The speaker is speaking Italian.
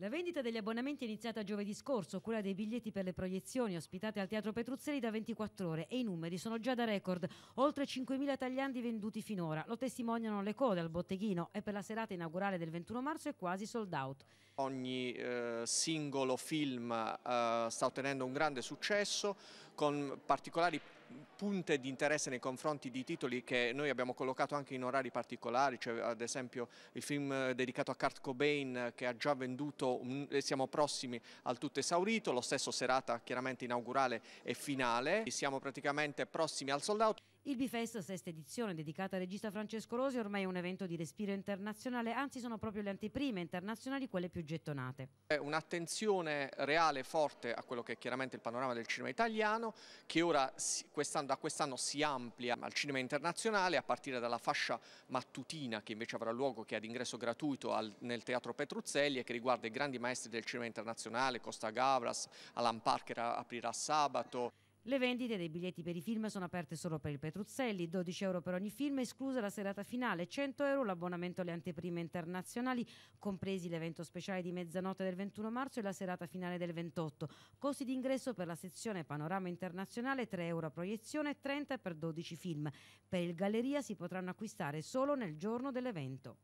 La vendita degli abbonamenti è iniziata giovedì scorso, quella dei biglietti per le proiezioni ospitate al Teatro Petruzzelli da 24 ore e i numeri sono già da record, oltre 5.000 tagliandi venduti finora, lo testimoniano le code al botteghino e per la serata inaugurale del 21 marzo è quasi sold out. Ogni eh, singolo film eh, sta ottenendo un grande successo con particolari punte di interesse nei confronti di titoli che noi abbiamo collocato anche in orari particolari, cioè ad esempio il film eh, dedicato a Kurt Cobain eh, che ha già venduto, siamo prossimi al tutto esaurito, lo stesso serata chiaramente inaugurale e finale, siamo praticamente prossimi al sold out. Il Bifest, sesta edizione, dedicata al regista Francesco Rosi, è ormai un evento di respiro internazionale, anzi sono proprio le anteprime internazionali quelle più gettonate. È un'attenzione reale forte a quello che è chiaramente il panorama del cinema italiano, che ora quest da quest'anno si amplia al cinema internazionale, a partire dalla fascia mattutina che invece avrà luogo, che è ad ingresso gratuito al, nel Teatro Petruzzelli e che riguarda i grandi maestri del cinema internazionale, Costa Gavras, Alan Parker aprirà sabato. Le vendite dei biglietti per i film sono aperte solo per il Petruzzelli, 12 euro per ogni film, esclusa la serata finale, 100 euro l'abbonamento alle anteprime internazionali, compresi l'evento speciale di mezzanotte del 21 marzo e la serata finale del 28. Costi d'ingresso per la sezione Panorama Internazionale 3 euro a proiezione, 30 per 12 film. Per il Galleria si potranno acquistare solo nel giorno dell'evento.